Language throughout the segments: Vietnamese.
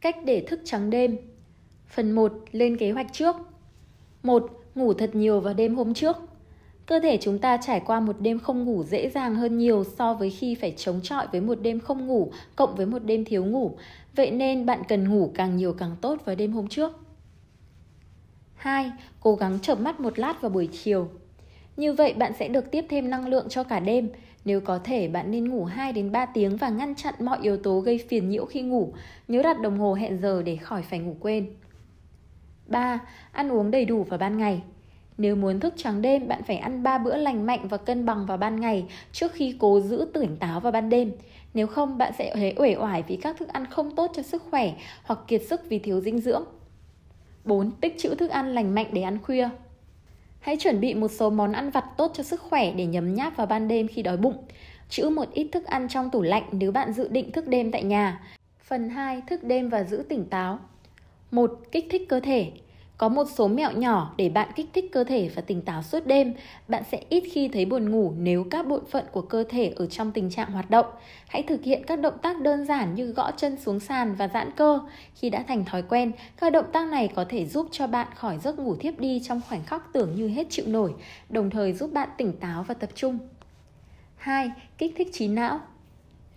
Cách để thức trắng đêm Phần 1. Lên kế hoạch trước 1. Ngủ thật nhiều vào đêm hôm trước Cơ thể chúng ta trải qua một đêm không ngủ dễ dàng hơn nhiều so với khi phải chống chọi với một đêm không ngủ cộng với một đêm thiếu ngủ. Vậy nên bạn cần ngủ càng nhiều càng tốt vào đêm hôm trước. 2. Cố gắng chợp mắt một lát vào buổi chiều. Như vậy bạn sẽ được tiếp thêm năng lượng cho cả đêm, nếu có thể, bạn nên ngủ 2 đến 3 tiếng và ngăn chặn mọi yếu tố gây phiền nhiễu khi ngủ. Nhớ đặt đồng hồ hẹn giờ để khỏi phải ngủ quên. 3. Ăn uống đầy đủ vào ban ngày. Nếu muốn thức trắng đêm, bạn phải ăn 3 bữa lành mạnh và cân bằng vào ban ngày trước khi cố giữ tỉnh táo vào ban đêm. Nếu không, bạn sẽ thấy uể oải vì các thức ăn không tốt cho sức khỏe hoặc kiệt sức vì thiếu dinh dưỡng. 4. Tích trữ thức ăn lành mạnh để ăn khuya. Hãy chuẩn bị một số món ăn vặt tốt cho sức khỏe để nhấm nháp vào ban đêm khi đói bụng. Chữ một ít thức ăn trong tủ lạnh nếu bạn dự định thức đêm tại nhà. Phần 2. Thức đêm và giữ tỉnh táo. 1. Kích thích cơ thể. Có một số mẹo nhỏ để bạn kích thích cơ thể và tỉnh táo suốt đêm. Bạn sẽ ít khi thấy buồn ngủ nếu các bộ phận của cơ thể ở trong tình trạng hoạt động. Hãy thực hiện các động tác đơn giản như gõ chân xuống sàn và giãn cơ. Khi đã thành thói quen, các động tác này có thể giúp cho bạn khỏi giấc ngủ thiếp đi trong khoảnh khắc tưởng như hết chịu nổi, đồng thời giúp bạn tỉnh táo và tập trung. 2. Kích thích trí não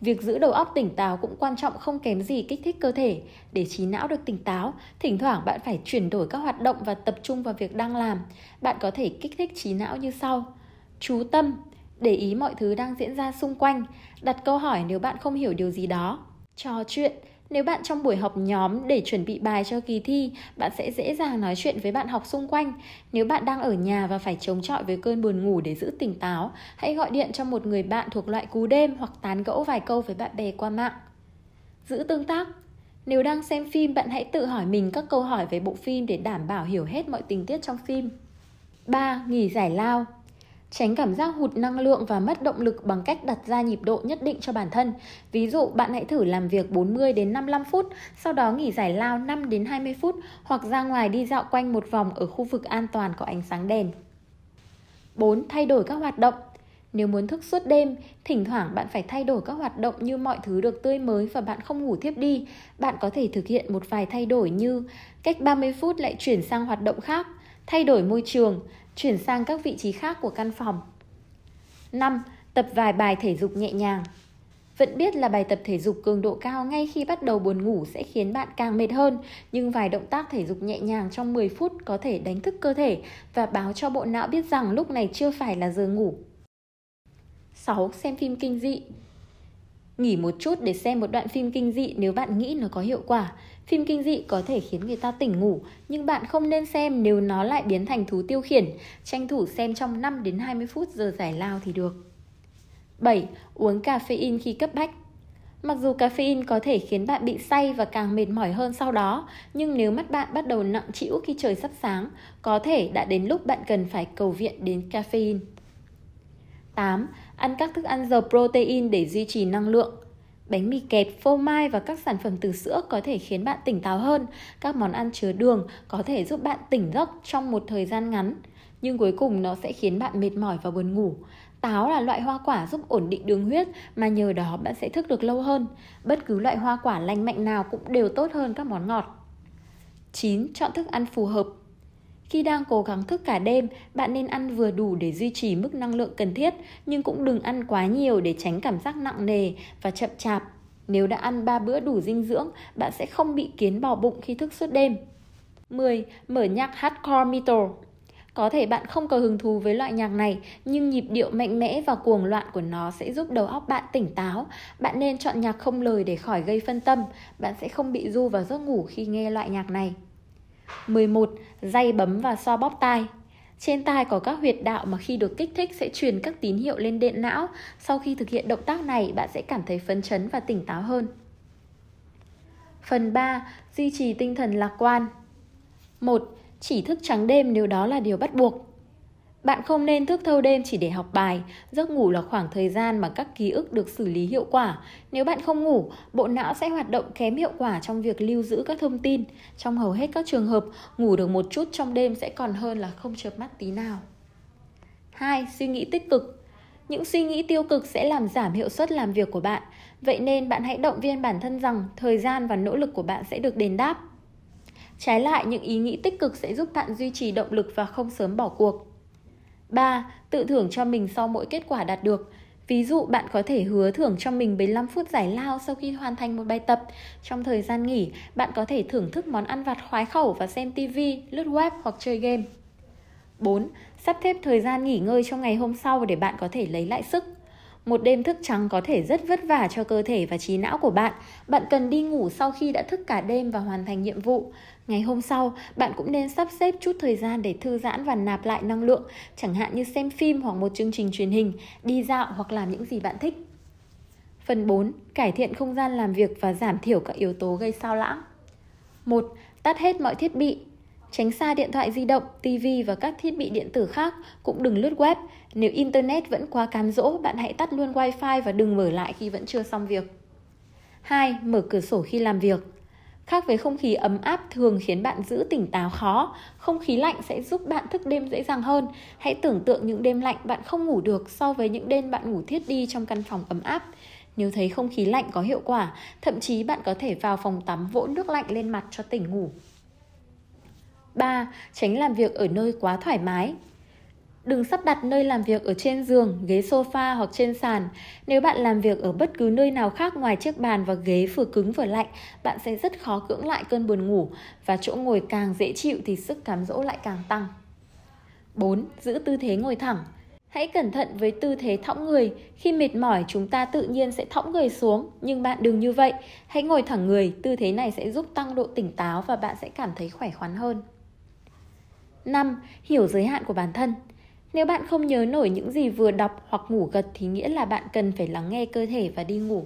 Việc giữ đầu óc tỉnh táo cũng quan trọng không kém gì kích thích cơ thể. Để trí não được tỉnh táo, thỉnh thoảng bạn phải chuyển đổi các hoạt động và tập trung vào việc đang làm. Bạn có thể kích thích trí não như sau. Chú tâm, để ý mọi thứ đang diễn ra xung quanh, đặt câu hỏi nếu bạn không hiểu điều gì đó. Trò chuyện, nếu bạn trong buổi học nhóm để chuẩn bị bài cho kỳ thi, bạn sẽ dễ dàng nói chuyện với bạn học xung quanh. Nếu bạn đang ở nhà và phải chống chọi với cơn buồn ngủ để giữ tỉnh táo, hãy gọi điện cho một người bạn thuộc loại cú đêm hoặc tán gẫu vài câu với bạn bè qua mạng. Giữ tương tác nếu đang xem phim, bạn hãy tự hỏi mình các câu hỏi về bộ phim để đảm bảo hiểu hết mọi tình tiết trong phim. 3. Nghỉ giải lao Tránh cảm giác hụt năng lượng và mất động lực bằng cách đặt ra nhịp độ nhất định cho bản thân. Ví dụ, bạn hãy thử làm việc 40 đến 55 phút, sau đó nghỉ giải lao 5 đến 20 phút hoặc ra ngoài đi dạo quanh một vòng ở khu vực an toàn có ánh sáng đèn. 4. Thay đổi các hoạt động. Nếu muốn thức suốt đêm, thỉnh thoảng bạn phải thay đổi các hoạt động như mọi thứ được tươi mới và bạn không ngủ thiếp đi. Bạn có thể thực hiện một vài thay đổi như cách 30 phút lại chuyển sang hoạt động khác, thay đổi môi trường, chuyển sang các vị trí khác của căn phòng. 5. Tập vài bài thể dục nhẹ nhàng. Vẫn biết là bài tập thể dục cường độ cao ngay khi bắt đầu buồn ngủ sẽ khiến bạn càng mệt hơn, nhưng vài động tác thể dục nhẹ nhàng trong 10 phút có thể đánh thức cơ thể và báo cho bộ não biết rằng lúc này chưa phải là giờ ngủ. 6. Xem phim kinh dị. Nghỉ một chút để xem một đoạn phim kinh dị nếu bạn nghĩ nó có hiệu quả. Phim kinh dị có thể khiến người ta tỉnh ngủ, nhưng bạn không nên xem nếu nó lại biến thành thú tiêu khiển. Tranh thủ xem trong 5 đến 20 phút giờ giải lao thì được. 7. Uống caffeine khi cấp bách Mặc dù caffeine có thể khiến bạn bị say và càng mệt mỏi hơn sau đó, nhưng nếu mắt bạn bắt đầu nặng trĩu khi trời sắp sáng, có thể đã đến lúc bạn cần phải cầu viện đến caffeine. 8. Ăn các thức ăn giàu protein để duy trì năng lượng. Bánh mì kẹp, phô mai và các sản phẩm từ sữa có thể khiến bạn tỉnh táo hơn. Các món ăn chứa đường có thể giúp bạn tỉnh giấc trong một thời gian ngắn, nhưng cuối cùng nó sẽ khiến bạn mệt mỏi và buồn ngủ. Táo là loại hoa quả giúp ổn định đường huyết mà nhờ đó bạn sẽ thức được lâu hơn. Bất cứ loại hoa quả lành mạnh nào cũng đều tốt hơn các món ngọt. 9. Chọn thức ăn phù hợp khi đang cố gắng thức cả đêm, bạn nên ăn vừa đủ để duy trì mức năng lượng cần thiết, nhưng cũng đừng ăn quá nhiều để tránh cảm giác nặng nề và chậm chạp. Nếu đã ăn 3 bữa đủ dinh dưỡng, bạn sẽ không bị kiến bò bụng khi thức suốt đêm. 10. Mở nhạc hardcore metal có thể bạn không có hứng thú với loại nhạc này, nhưng nhịp điệu mạnh mẽ và cuồng loạn của nó sẽ giúp đầu óc bạn tỉnh táo. Bạn nên chọn nhạc không lời để khỏi gây phân tâm, bạn sẽ không bị du vào giấc ngủ khi nghe loại nhạc này. 11. Dây bấm và xoa bóp tai trên tai có các huyệt đạo mà khi được kích thích sẽ truyền các tín hiệu lên điện não. Sau khi thực hiện động tác này, bạn sẽ cảm thấy phấn chấn và tỉnh táo hơn. Phần 3. Duy trì tinh thần lạc quan 1. Chỉ thức trắng đêm nếu đó là điều bắt buộc bạn không nên thức thâu đêm chỉ để học bài, giấc ngủ là khoảng thời gian mà các ký ức được xử lý hiệu quả. Nếu bạn không ngủ, bộ não sẽ hoạt động kém hiệu quả trong việc lưu giữ các thông tin. Trong hầu hết các trường hợp, ngủ được một chút trong đêm sẽ còn hơn là không chợp mắt tí nào. 2. Suy nghĩ tích cực những suy nghĩ tiêu cực sẽ làm giảm hiệu suất làm việc của bạn vậy nên bạn hãy động viên bản thân rằng thời gian và nỗ lực của bạn sẽ được đền đáp trái lại những ý nghĩ tích cực sẽ giúp bạn duy trì động lực và không sớm bỏ cuộc 3. Tự thưởng cho mình sau mỗi kết quả đạt được. Ví dụ bạn có thể hứa thưởng cho mình 15 phút giải lao sau khi hoàn thành một bài tập. Trong thời gian nghỉ, bạn có thể thưởng thức món ăn vặt khoái khẩu và xem TV, lướt web hoặc chơi game. 4. Sắp xếp thời gian nghỉ ngơi trong ngày hôm sau để bạn có thể lấy lại sức. Một đêm thức trắng có thể rất vất vả cho cơ thể và trí não của bạn. Bạn cần đi ngủ sau khi đã thức cả đêm và hoàn thành nhiệm vụ. Ngày hôm sau, bạn cũng nên sắp xếp chút thời gian để thư giãn và nạp lại năng lượng, chẳng hạn như xem phim hoặc một chương trình truyền hình, đi dạo hoặc làm những gì bạn thích. Phần 4. Cải thiện không gian làm việc và giảm thiểu các yếu tố gây sao lãng. 1. Tắt hết mọi thiết bị, Tránh xa điện thoại di động, TV và các thiết bị điện tử khác, cũng đừng lướt web. Nếu Internet vẫn quá cám dỗ, bạn hãy tắt luôn Wi-Fi và đừng mở lại khi vẫn chưa xong việc. 2. Mở cửa sổ khi làm việc Khác với không khí ấm áp thường khiến bạn giữ tỉnh táo khó, không khí lạnh sẽ giúp bạn thức đêm dễ dàng hơn. Hãy tưởng tượng những đêm lạnh bạn không ngủ được so với những đêm bạn ngủ thiết đi trong căn phòng ấm áp. Nếu thấy không khí lạnh có hiệu quả, thậm chí bạn có thể vào phòng tắm vỗ nước lạnh lên mặt cho tỉnh ngủ. 3. Tránh làm việc ở nơi quá thoải mái, Đừng sắp đặt nơi làm việc ở trên giường, ghế sofa hoặc trên sàn. Nếu bạn làm việc ở bất cứ nơi nào khác ngoài chiếc bàn và ghế vừa cứng vừa lạnh, bạn sẽ rất khó cưỡng lại cơn buồn ngủ và chỗ ngồi càng dễ chịu thì sức cám dỗ lại càng tăng. 4. Giữ tư thế ngồi thẳng. Hãy cẩn thận với tư thế thõng người. Khi mệt mỏi chúng ta tự nhiên sẽ thõng người xuống, nhưng bạn đừng như vậy. Hãy ngồi thẳng người, tư thế này sẽ giúp tăng độ tỉnh táo và bạn sẽ cảm thấy khỏe khoắn hơn. 5. Hiểu giới hạn của bản thân. Nếu bạn không nhớ nổi những gì vừa đọc hoặc ngủ gật thì nghĩa là bạn cần phải lắng nghe cơ thể và đi ngủ